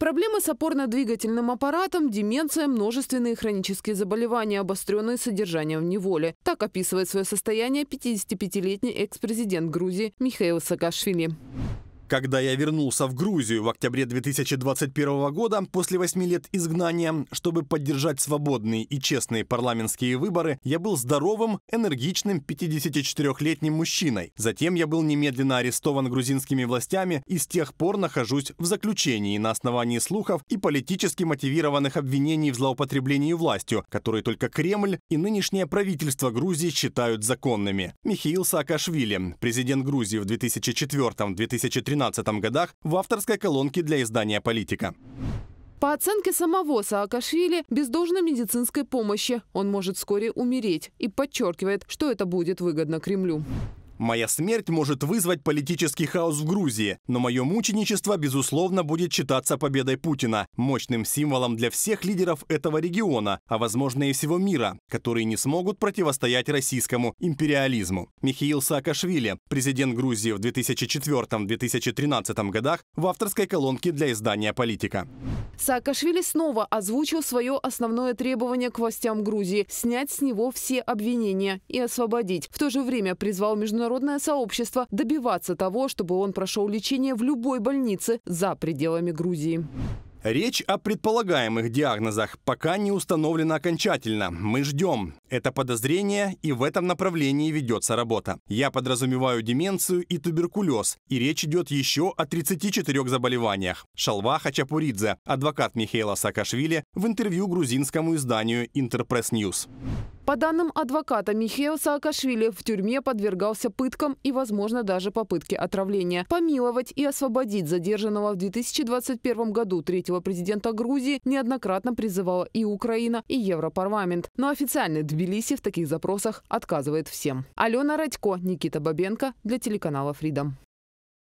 Проблемы с опорно-двигательным аппаратом, деменция, множественные хронические заболевания, обостренные содержанием в неволе. Так описывает свое состояние 55-летний экс-президент Грузии Михаил Саакашвили. Когда я вернулся в Грузию в октябре 2021 года, после восьми лет изгнания, чтобы поддержать свободные и честные парламентские выборы, я был здоровым, энергичным 54-летним мужчиной. Затем я был немедленно арестован грузинскими властями и с тех пор нахожусь в заключении на основании слухов и политически мотивированных обвинений в злоупотреблении властью, которые только Кремль и нынешнее правительство Грузии считают законными. Михаил Саакашвили, президент Грузии в 2004-2013 2012 годах в авторской колонке для издания «Политика». По оценке самого Саакашвили, без должной медицинской помощи он может вскоре умереть и подчеркивает, что это будет выгодно Кремлю. Моя смерть может вызвать политический хаос в Грузии, но мое мученичество, безусловно, будет считаться победой Путина, мощным символом для всех лидеров этого региона, а возможно и всего мира, которые не смогут противостоять российскому империализму. Михаил Саакашвили, президент Грузии в 2004-2013 годах в авторской колонке для издания «Политика». Саакашвили снова озвучил свое основное требование к властям Грузии – снять с него все обвинения и освободить. В то же время призвал международное сообщество добиваться того, чтобы он прошел лечение в любой больнице за пределами Грузии. Речь о предполагаемых диагнозах пока не установлена окончательно. Мы ждем. Это подозрение, и в этом направлении ведется работа. Я подразумеваю деменцию и туберкулез, и речь идет еще о 34 заболеваниях. Шалваха Чапуридзе, адвокат Михаила Саакашвили, в интервью грузинскому изданию «Интерпресс Ньюс». По данным адвоката Михео Саакашвили, в тюрьме подвергался пыткам и, возможно, даже попытке отравления. Помиловать и освободить задержанного в 2021 году третьего президента Грузии неоднократно призывала и Украина, и Европарламент. Но официально Тбилиси в таких запросах отказывает всем. Алена Радько, Никита Бабенко для телеканала Freedom.